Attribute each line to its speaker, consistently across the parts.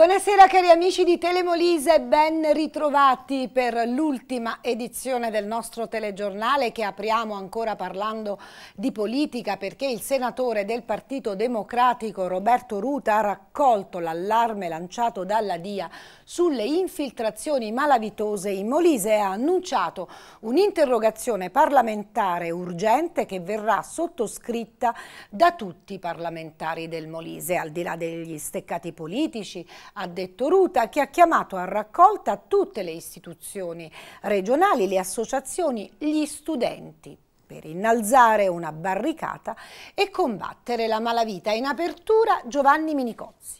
Speaker 1: Buenas Buonasera cari amici di Telemolise, ben ritrovati per l'ultima edizione del nostro telegiornale che apriamo ancora parlando di politica perché il senatore del Partito Democratico Roberto Ruta ha raccolto l'allarme lanciato dalla DIA sulle infiltrazioni malavitose in Molise e ha annunciato un'interrogazione parlamentare urgente che verrà sottoscritta da tutti i parlamentari del Molise, al di là degli steccati politici, a detto Ruta, che ha chiamato a raccolta tutte le istituzioni regionali, le associazioni, gli studenti per innalzare una barricata e combattere la malavita. In apertura Giovanni Minicozzi.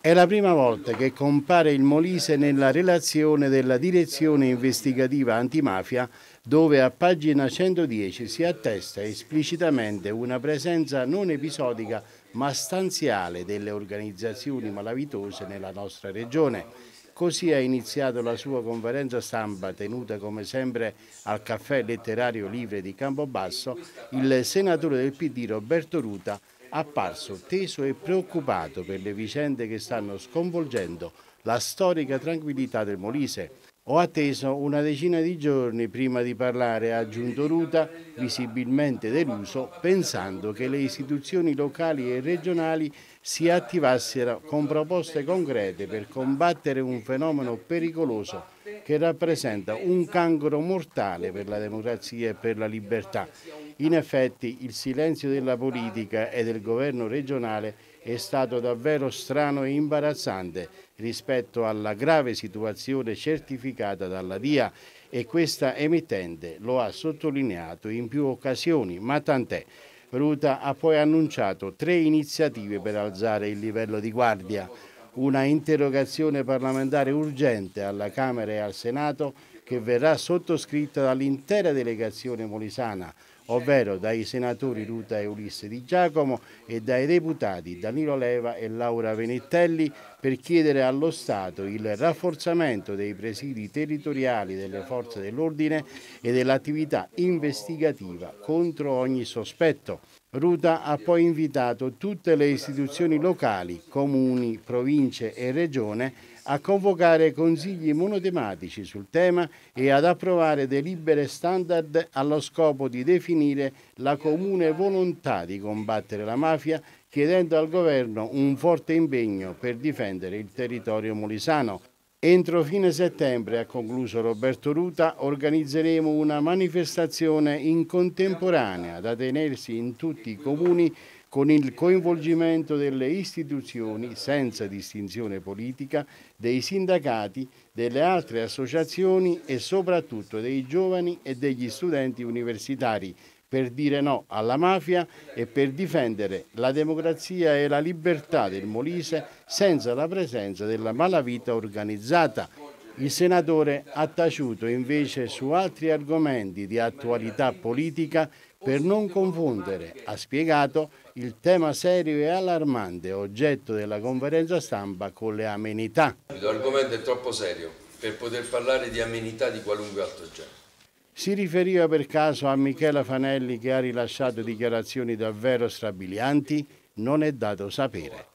Speaker 2: È la prima volta che compare il Molise nella relazione della Direzione Investigativa Antimafia dove a pagina 110 si attesta esplicitamente una presenza non episodica ma stanziale delle organizzazioni malavitose nella nostra regione. Così ha iniziato la sua conferenza stampa tenuta come sempre al caffè letterario Livre di Campobasso il senatore del PD Roberto Ruta apparso teso e preoccupato per le vicende che stanno sconvolgendo la storica tranquillità del Molise. Ho atteso una decina di giorni prima di parlare, ha aggiunto Ruta, visibilmente deluso, pensando che le istituzioni locali e regionali si attivassero con proposte concrete per combattere un fenomeno pericoloso che rappresenta un cancro mortale per la democrazia e per la libertà. In effetti il silenzio della politica e del governo regionale è stato davvero strano e imbarazzante rispetto alla grave situazione certificata dalla DIA e questa emittente lo ha sottolineato in più occasioni, ma tant'è. Ruta ha poi annunciato tre iniziative per alzare il livello di guardia, una interrogazione parlamentare urgente alla Camera e al Senato che verrà sottoscritta dall'intera delegazione molisana, ovvero dai senatori Ruta e Ulisse Di Giacomo e dai deputati Danilo Leva e Laura Venettelli per chiedere allo Stato il rafforzamento dei presidi territoriali delle forze dell'ordine e dell'attività investigativa contro ogni sospetto. Ruta ha poi invitato tutte le istituzioni locali, comuni, province e regione a convocare consigli monotematici sul tema e ad approvare delibere standard allo scopo di definire la comune volontà di combattere la mafia chiedendo al governo un forte impegno per difendere il territorio molisano. Entro fine settembre, ha concluso Roberto Ruta, organizzeremo una manifestazione in contemporanea da tenersi in tutti i comuni con il coinvolgimento delle istituzioni, senza distinzione politica, dei sindacati, delle altre associazioni e soprattutto dei giovani e degli studenti universitari, per dire no alla mafia e per difendere la democrazia e la libertà del Molise senza la presenza della malavita organizzata il senatore ha taciuto invece su altri argomenti di attualità politica per non confondere, ha spiegato, il tema serio e allarmante oggetto della conferenza stampa con le amenità. L'argomento è troppo serio per poter parlare di amenità di qualunque altro genere. Si riferiva per caso a Michela Fanelli che ha rilasciato dichiarazioni davvero strabilianti? Non è dato sapere.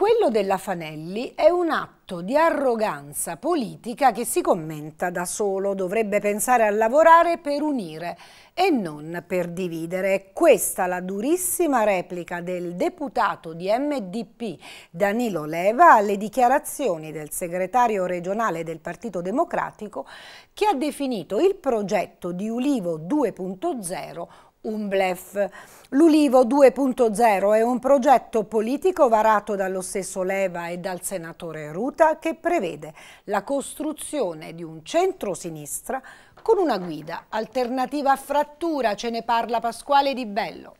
Speaker 1: Quello della Fanelli è un atto di arroganza politica che si commenta da solo, dovrebbe pensare a lavorare per unire e non per dividere. Questa la durissima replica del deputato di MDP Danilo Leva alle dichiarazioni del segretario regionale del Partito Democratico che ha definito il progetto di Ulivo 2.0 un blef. L'Ulivo 2.0 è un progetto politico varato dallo stesso Leva e dal senatore Ruta che prevede la costruzione di un centro-sinistra con una guida alternativa a frattura, ce ne parla Pasquale Di Bello.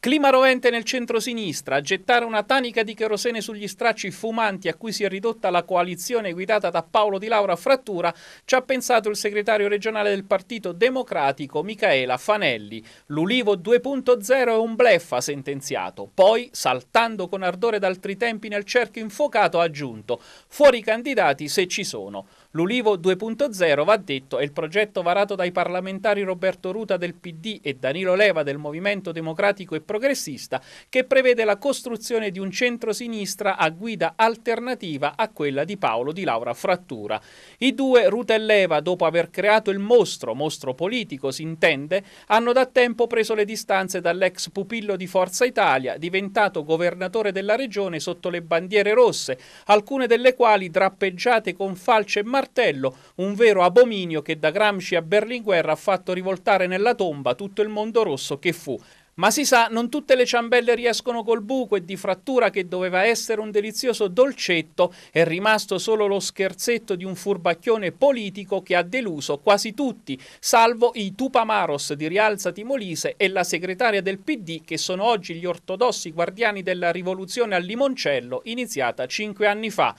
Speaker 3: Clima rovente nel centro-sinistra, gettare una tanica di cherosene sugli stracci fumanti a cui si è ridotta la coalizione guidata da Paolo Di Laura Frattura, ci ha pensato il segretario regionale del Partito Democratico Michaela Fanelli. L'Ulivo 2.0 è un blef, ha sentenziato. Poi, saltando con ardore d'altri tempi nel cerchio infuocato, ha aggiunto «Fuori candidati se ci sono». L'Ulivo 2.0, va detto, è il progetto varato dai parlamentari Roberto Ruta del PD e Danilo Leva del Movimento Democratico e Progressista che prevede la costruzione di un centro-sinistra a guida alternativa a quella di Paolo Di Laura Frattura. I due, Ruta e Leva, dopo aver creato il mostro, mostro politico si intende, hanno da tempo preso le distanze dall'ex pupillo di Forza Italia, diventato governatore della regione sotto le bandiere rosse, alcune delle quali drappeggiate con falce e martello, un vero abominio che da Gramsci a Berlinguer ha fatto rivoltare nella tomba tutto il mondo rosso che fu. Ma si sa, non tutte le ciambelle riescono col buco e di frattura che doveva essere un delizioso dolcetto è rimasto solo lo scherzetto di un furbacchione politico che ha deluso quasi tutti, salvo i Tupamaros di Rialza Timolise e la segretaria del PD che sono oggi gli ortodossi guardiani della rivoluzione al limoncello iniziata cinque anni fa.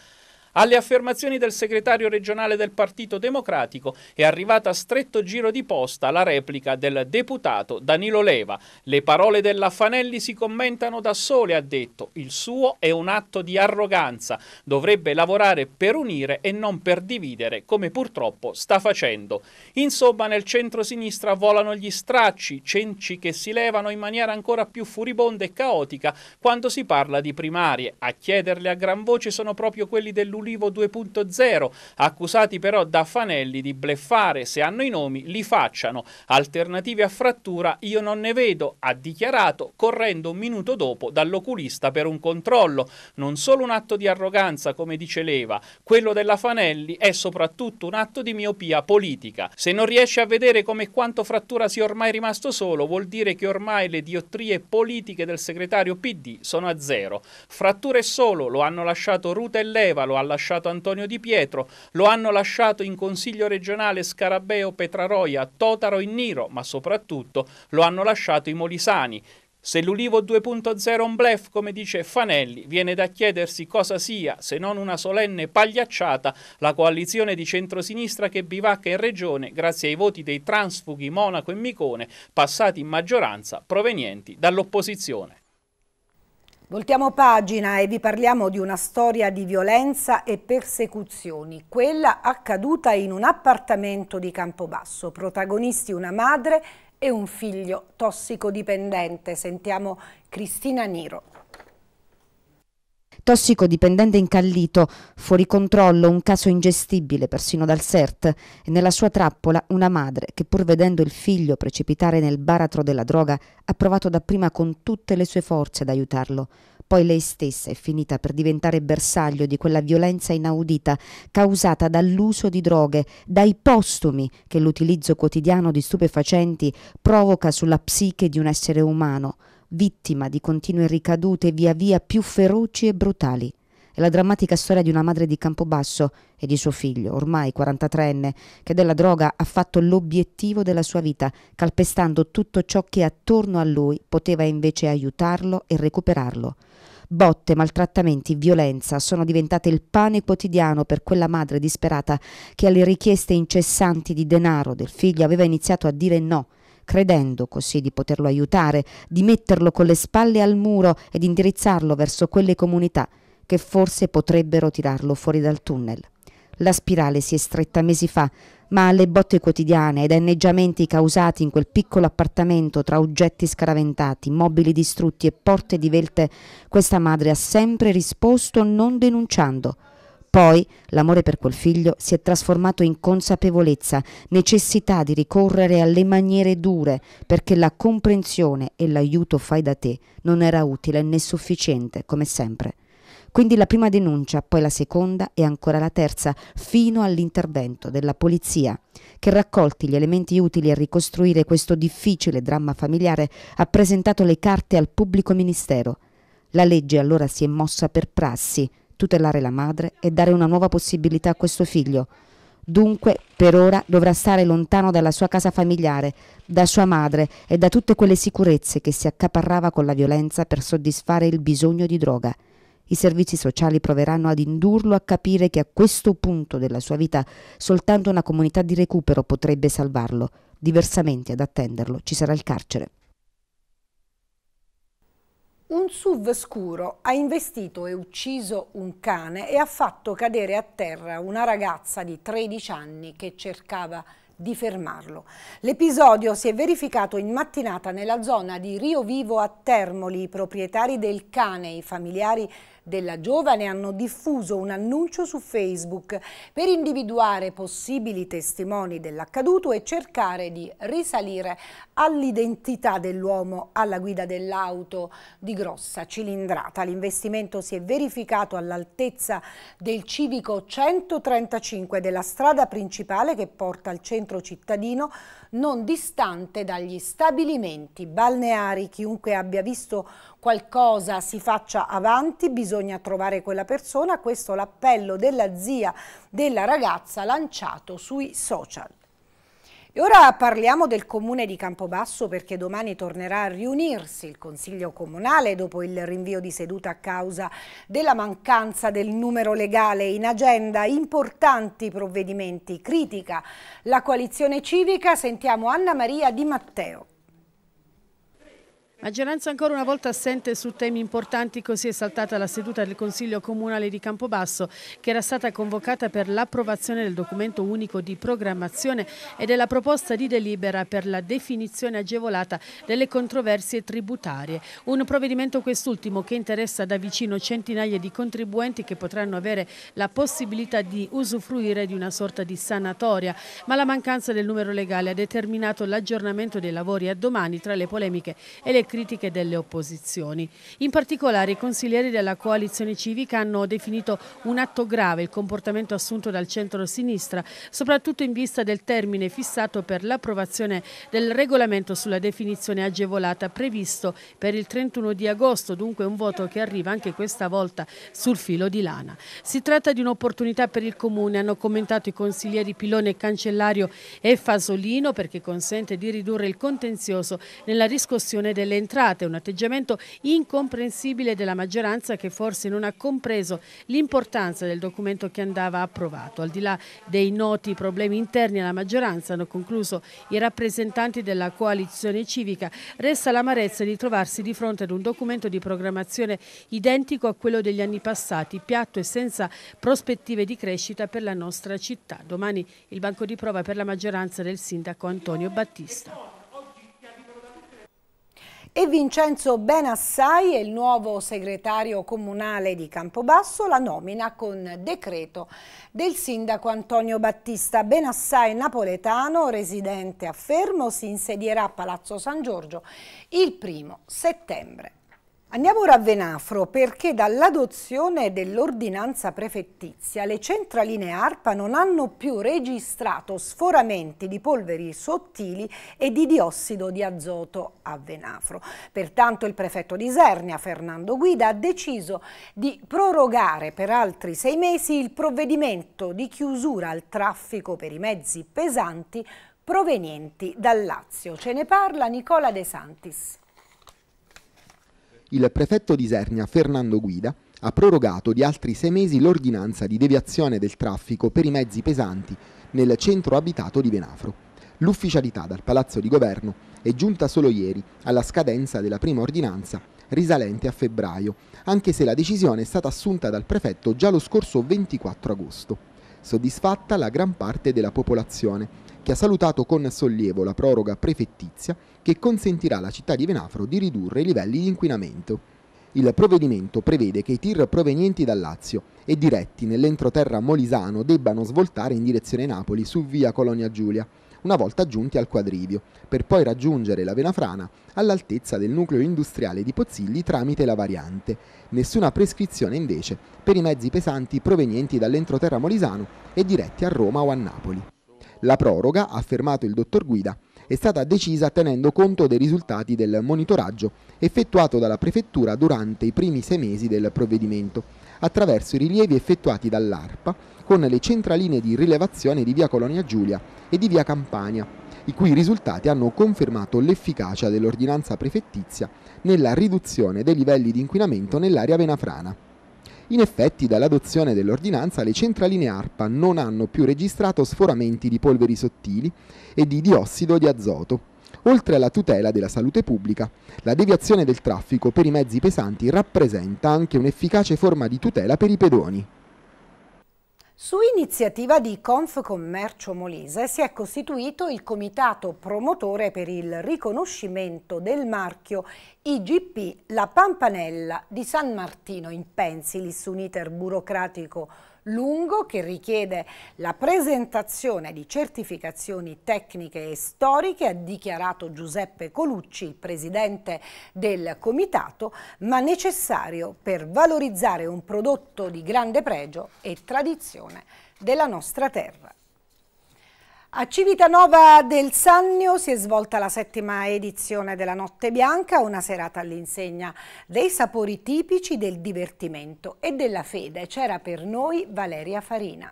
Speaker 3: Alle affermazioni del segretario regionale del Partito Democratico è arrivata a stretto giro di posta la replica del deputato Danilo Leva. Le parole della Fanelli si commentano da sole, ha detto. Il suo è un atto di arroganza. Dovrebbe lavorare per unire e non per dividere, come purtroppo sta facendo. Insomma, nel centro-sinistra volano gli stracci, cenci che si levano in maniera ancora più furibonda e caotica quando si parla di primarie. A chiederle a gran voce sono proprio quelli dell'Unione dell'Ulivo 2.0, accusati però da Fanelli di bleffare, se hanno i nomi li facciano, alternative a frattura io non ne vedo, ha dichiarato correndo un minuto dopo dall'oculista per un controllo, non solo un atto di arroganza come dice Leva, quello della Fanelli è soprattutto un atto di miopia politica, se non riesce a vedere come quanto frattura sia ormai rimasto solo vuol dire che ormai le diottrie politiche del segretario PD sono a zero, frattura è solo, lo hanno lasciato Ruta e Leva, lo ha lasciato Antonio Di Pietro, lo hanno lasciato in Consiglio regionale Scarabeo Petraroia, Totaro in Niro, ma soprattutto lo hanno lasciato i Molisani. Se l'Ulivo 2.0 è un blef, come dice Fanelli, viene da chiedersi cosa sia, se non una solenne pagliacciata, la coalizione di centrosinistra che bivacca in regione grazie ai voti dei transfughi Monaco e Micone, passati in maggioranza, provenienti dall'opposizione.
Speaker 1: Voltiamo pagina e vi parliamo di una storia di violenza e persecuzioni, quella accaduta in un appartamento di Campobasso, protagonisti una madre e un figlio tossicodipendente. Sentiamo Cristina Niro
Speaker 4: tossicodipendente incallito, fuori controllo, un caso ingestibile persino dal CERT, e nella sua trappola una madre che pur vedendo il figlio precipitare nel baratro della droga ha provato dapprima con tutte le sue forze ad aiutarlo. Poi lei stessa è finita per diventare bersaglio di quella violenza inaudita causata dall'uso di droghe, dai postumi che l'utilizzo quotidiano di stupefacenti provoca sulla psiche di un essere umano vittima di continue ricadute via via più feroci e brutali. È la drammatica storia di una madre di Campobasso e di suo figlio, ormai 43enne, che della droga ha fatto l'obiettivo della sua vita, calpestando tutto ciò che attorno a lui poteva invece aiutarlo e recuperarlo. Botte, maltrattamenti, violenza sono diventate il pane quotidiano per quella madre disperata che alle richieste incessanti di denaro del figlio aveva iniziato a dire no credendo così di poterlo aiutare, di metterlo con le spalle al muro e di indirizzarlo verso quelle comunità che forse potrebbero tirarlo fuori dal tunnel. La spirale si è stretta mesi fa, ma alle botte quotidiane ai danneggiamenti causati in quel piccolo appartamento tra oggetti scaraventati, mobili distrutti e porte divelte, questa madre ha sempre risposto non denunciando – poi l'amore per quel figlio si è trasformato in consapevolezza, necessità di ricorrere alle maniere dure, perché la comprensione e l'aiuto fai da te non era utile né sufficiente, come sempre. Quindi la prima denuncia, poi la seconda e ancora la terza, fino all'intervento della polizia, che raccolti gli elementi utili a ricostruire questo difficile dramma familiare ha presentato le carte al pubblico ministero. La legge allora si è mossa per prassi, tutelare la madre e dare una nuova possibilità a questo figlio. Dunque, per ora dovrà stare lontano dalla sua casa familiare, da sua madre e da tutte quelle sicurezze che si accaparrava con la violenza per soddisfare il bisogno di droga. I servizi sociali proveranno ad indurlo a capire che a questo punto della sua vita soltanto una comunità di recupero potrebbe salvarlo, diversamente ad attenderlo ci sarà il carcere.
Speaker 1: Un SUV scuro ha investito e ucciso un cane e ha fatto cadere a terra una ragazza di 13 anni che cercava di fermarlo. L'episodio si è verificato in mattinata nella zona di Rio Vivo a Termoli. I proprietari del cane e i familiari della giovane hanno diffuso un annuncio su Facebook per individuare possibili testimoni dell'accaduto e cercare di risalire all'identità dell'uomo alla guida dell'auto di grossa cilindrata. L'investimento si è verificato all'altezza del civico 135 della strada principale che porta al centro cittadino non distante dagli stabilimenti balneari. Chiunque abbia visto qualcosa si faccia avanti, bisogna bisogna trovare quella persona, questo l'appello della zia della ragazza lanciato sui social. E ora parliamo del comune di Campobasso perché domani tornerà a riunirsi il Consiglio Comunale dopo il rinvio di seduta a causa della mancanza del numero legale. In agenda importanti provvedimenti, critica la coalizione civica, sentiamo Anna Maria Di Matteo. Maggioranza ancora una volta assente su temi
Speaker 5: importanti, così è saltata la seduta del Consiglio Comunale di Campobasso che era stata convocata per l'approvazione del documento unico di programmazione e della proposta di delibera per la definizione agevolata delle controversie tributarie. Un provvedimento quest'ultimo che interessa da vicino centinaia di contribuenti che potranno avere la possibilità di usufruire di una sorta di sanatoria, ma la mancanza del numero legale ha determinato l'aggiornamento dei lavori a domani tra le polemiche e le critiche delle opposizioni. In particolare i consiglieri della coalizione civica hanno definito un atto grave il comportamento assunto dal centro-sinistra, soprattutto in vista del termine fissato per l'approvazione del regolamento sulla definizione agevolata previsto per il 31 di agosto, dunque un voto che arriva anche questa volta sul filo di lana. Si tratta di un'opportunità per il Comune, hanno commentato i consiglieri Pilone, Cancellario e Fasolino perché consente di ridurre il contenzioso nella riscossione delle entrate, un atteggiamento incomprensibile della maggioranza che forse non ha compreso l'importanza del documento che andava approvato. Al di là dei noti problemi interni alla maggioranza, hanno concluso i rappresentanti della coalizione civica, resta l'amarezza di trovarsi di fronte ad un documento di programmazione identico a quello degli anni passati, piatto e senza prospettive di crescita per la nostra città. Domani il banco di prova per la maggioranza del sindaco Antonio Battista.
Speaker 1: E Vincenzo Benassai è il nuovo segretario comunale di Campobasso, la nomina con decreto del sindaco Antonio Battista. Benassai napoletano, residente a Fermo, si insedierà a Palazzo San Giorgio il primo settembre. Andiamo ora a Venafro perché dall'adozione dell'ordinanza prefettizia le centraline ARPA non hanno più registrato sforamenti di polveri sottili e di diossido di azoto a Venafro. Pertanto il prefetto di Isernia, Fernando Guida, ha deciso di prorogare per altri sei mesi il provvedimento di chiusura al traffico per i mezzi pesanti provenienti dal Lazio. Ce ne parla Nicola De Santis
Speaker 6: il prefetto di Isernia Fernando Guida ha prorogato di altri sei mesi l'ordinanza di deviazione del traffico per i mezzi pesanti nel centro abitato di Venafro. L'ufficialità dal Palazzo di Governo è giunta solo ieri alla scadenza della prima ordinanza risalente a febbraio, anche se la decisione è stata assunta dal prefetto già lo scorso 24 agosto. Soddisfatta la gran parte della popolazione, che ha salutato con sollievo la proroga prefettizia che consentirà alla città di Venafro di ridurre i livelli di inquinamento. Il provvedimento prevede che i tir provenienti dal Lazio e diretti nell'entroterra molisano debbano svoltare in direzione Napoli su via Colonia Giulia, una volta giunti al quadrivio, per poi raggiungere la Venafrana all'altezza del nucleo industriale di Pozzilli tramite la variante. Nessuna prescrizione invece per i mezzi pesanti provenienti dall'entroterra molisano e diretti a Roma o a Napoli. La proroga, ha affermato il dottor Guida, è stata decisa tenendo conto dei risultati del monitoraggio effettuato dalla Prefettura durante i primi sei mesi del provvedimento, attraverso i rilievi effettuati dall'ARPA con le centraline di rilevazione di via Colonia Giulia e di via Campania, i cui risultati hanno confermato l'efficacia dell'ordinanza prefettizia nella riduzione dei livelli di inquinamento nell'area venafrana. In effetti, dall'adozione dell'ordinanza le centraline ARPA non hanno più registrato sforamenti di polveri sottili e di diossido di azoto. Oltre alla tutela della salute pubblica, la deviazione del traffico per i mezzi pesanti rappresenta anche un'efficace forma di tutela per i pedoni.
Speaker 1: Su iniziativa di Confcommercio Molise si è costituito il comitato promotore per il riconoscimento del marchio IGP La Pampanella di San Martino in Pensilis, un iter burocratico lungo che richiede la presentazione di certificazioni tecniche e storiche, ha dichiarato Giuseppe Colucci, il presidente del comitato, ma necessario per valorizzare un prodotto di grande pregio e tradizione della nostra terra. A Civitanova del Sannio si è svolta la settima edizione della Notte Bianca, una serata all'insegna dei sapori tipici del divertimento e della fede. C'era per noi Valeria Farina.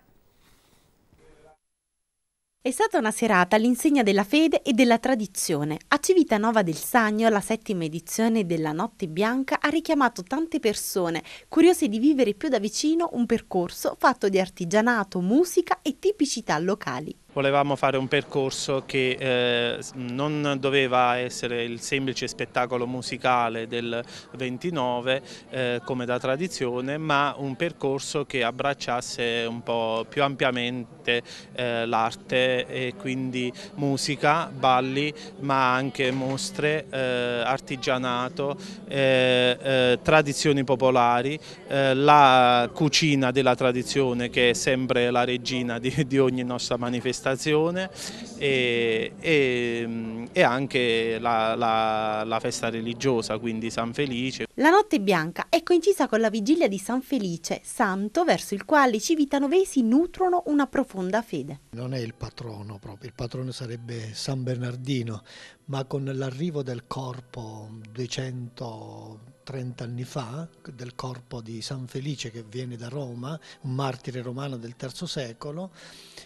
Speaker 7: È stata una serata all'insegna della fede e della tradizione. A Civitanova del Sagno la settima edizione della Notte Bianca ha richiamato tante persone curiose di vivere più da vicino un percorso fatto di artigianato, musica e tipicità locali
Speaker 3: volevamo fare un percorso che eh, non doveva essere il semplice spettacolo musicale del 29 eh, come da tradizione, ma un percorso che abbracciasse un po' più ampiamente eh, l'arte e quindi musica, balli, ma anche mostre, eh, artigianato, eh, eh, tradizioni popolari, la cucina della tradizione che è sempre la regina di, di ogni nostra manifestazione manifestazione e, e, e anche la, la, la festa religiosa, quindi San Felice.
Speaker 7: La notte bianca è coincisa con la vigilia di San Felice, santo verso il quale i civitanovesi nutrono una profonda fede.
Speaker 2: Non è il patrono proprio, il patrono sarebbe San Bernardino, ma con l'arrivo del corpo 200 30 anni fa del corpo di San Felice che viene da Roma, un martire romano del III secolo,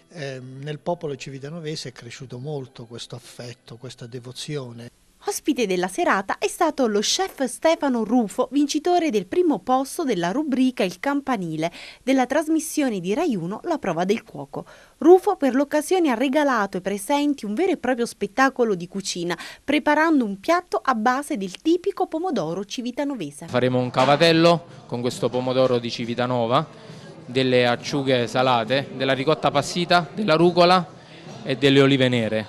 Speaker 2: eh, nel popolo civitanovese è cresciuto molto questo affetto, questa devozione.
Speaker 7: Ospite della serata è stato lo chef Stefano Rufo, vincitore del primo posto della rubrica Il Campanile della trasmissione di Rai 1 La prova del cuoco. Rufo per l'occasione ha regalato ai presenti un vero e proprio spettacolo di cucina, preparando un piatto a base del tipico pomodoro civitanovese. Faremo
Speaker 6: un cavatello con questo pomodoro di Civitanova, delle acciughe salate, della ricotta passita, della rucola e delle olive nere.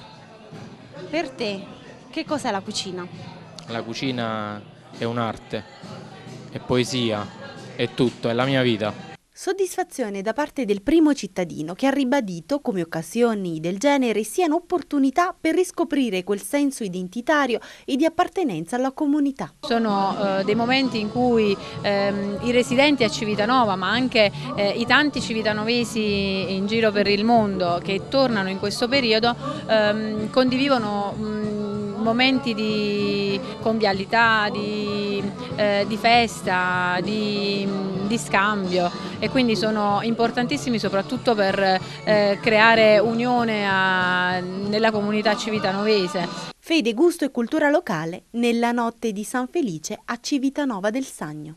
Speaker 7: Per te che cos'è la cucina?
Speaker 6: La cucina è un'arte, è poesia, è tutto, è la mia vita.
Speaker 7: Soddisfazione da parte del primo cittadino che ha ribadito come occasioni del genere siano opportunità per riscoprire quel senso identitario e di appartenenza alla comunità. Sono eh, dei momenti in cui ehm, i residenti a Civitanova ma anche eh, i tanti civitanovesi in giro per il mondo che tornano in questo periodo ehm, condividono mh, momenti di convialità, di, eh, di festa, di, di, scambio e quindi sono importantissimi soprattutto per eh, creare unione a, nella comunità civitanovese. Fede, gusto e cultura locale nella notte di San Felice a Civitanova del Sagno.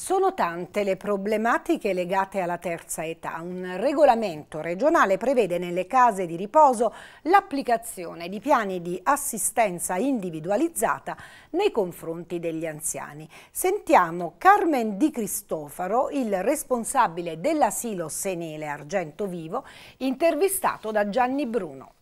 Speaker 1: Sono tante le problematiche legate alla terza età. Un regolamento regionale prevede nelle case di riposo l'applicazione di piani di assistenza individualizzata nei confronti degli anziani. Sentiamo Carmen Di Cristofaro, il responsabile dell'asilo senile Argento Vivo, intervistato da Gianni Bruno.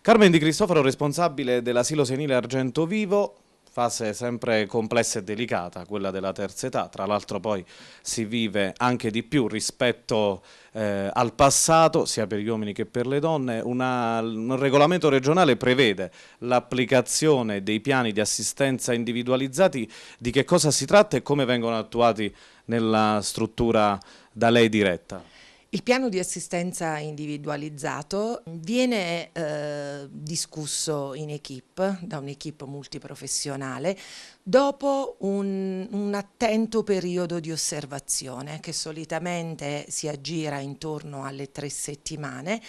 Speaker 3: Carmen Di Cristofaro, responsabile dell'asilo senile Argento Vivo, fase sempre complessa e delicata, quella della terza età, tra l'altro poi si vive anche di più rispetto eh, al passato, sia per gli uomini che per le donne, Una, un regolamento regionale prevede l'applicazione dei piani di assistenza individualizzati, di che cosa si tratta e come vengono attuati nella struttura da lei diretta?
Speaker 8: Il piano di assistenza individualizzato viene eh, discusso in equip, da un'equipe multiprofessionale, dopo un, un, attento periodo di osservazione che solitamente si aggira intorno alle tre settimane,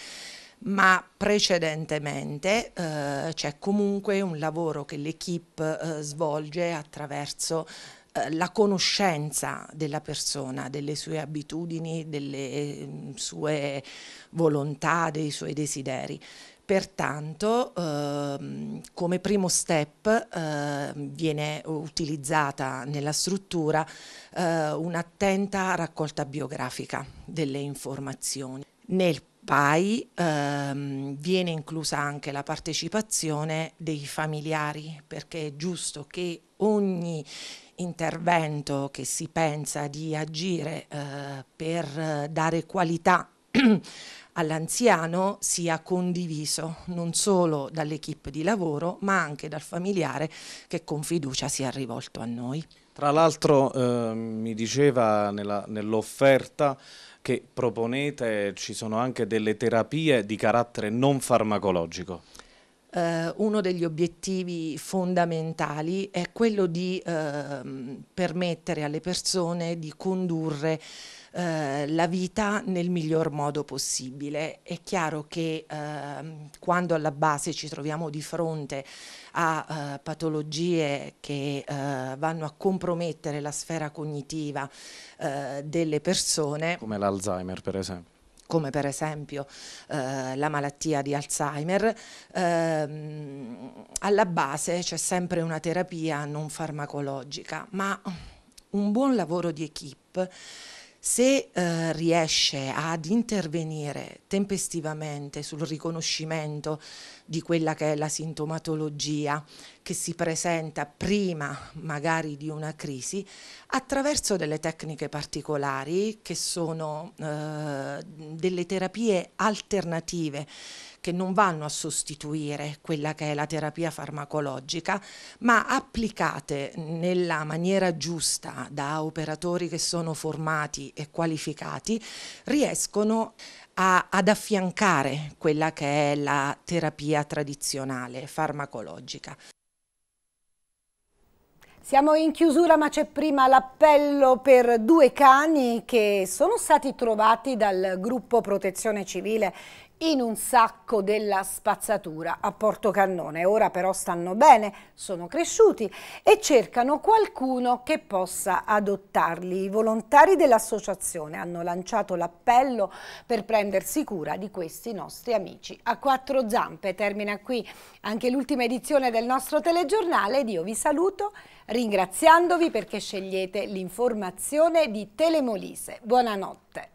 Speaker 8: ma precedentemente eh, c'è comunque un lavoro che l'equipe eh, svolge attraverso eh, la conoscenza della persona, delle sue abitudini, delle ehm, sue volontà, dei suoi desideri. Pertanto, ehm, come primo step eh, viene utilizzata nella struttura eh, un'attenta raccolta biografica delle informazioni. Nel PAI ehm, viene inclusa anche la partecipazione dei familiari, perché è giusto che ogni intervento che si pensa di agire eh, per eh, dare qualità all'anziano sia condiviso non solo dall'equipe di lavoro ma anche dal familiare che con fiducia si è rivolto a noi.
Speaker 3: Tra l'altro eh, mi diceva nell'offerta nell che proponete ci sono anche delle terapie di carattere non farmacologico
Speaker 8: eh, uno degli obiettivi fondamentali è quello di eh, permettere alle persone di condurre eh, la vita nel miglior modo possibile. È chiaro che ehm, quando alla base ci troviamo di fronte a eh, patologie che eh, vanno a compromettere la sfera cognitiva eh, delle persone. Come
Speaker 3: l'Alzheimer per esempio
Speaker 8: come per esempio eh, la malattia di Alzheimer, ehm, alla base c'è sempre una terapia non farmacologica, ma un buon lavoro di equip se eh, riesce ad intervenire tempestivamente sul riconoscimento di quella che è la sintomatologia che si presenta prima magari di una crisi, attraverso delle tecniche particolari che sono eh, delle terapie alternative che non vanno a sostituire quella che è la terapia farmacologica, ma applicate nella maniera giusta da operatori che sono formati e qualificati, riescono a, ad affiancare quella che è la terapia tradizionale farmacologica.
Speaker 1: Siamo in chiusura ma c'è prima l'appello per due cani che sono stati trovati dal gruppo protezione civile in un sacco della spazzatura a Portocannone. Ora però stanno bene, sono cresciuti e cercano qualcuno che possa adottarli. I volontari dell'associazione hanno lanciato l'appello per prendersi cura di questi nostri amici. A quattro zampe termina qui anche l'ultima edizione del nostro telegiornale ed io vi saluto ringraziandovi perché scegliete l'informazione di Telemolise. Buonanotte.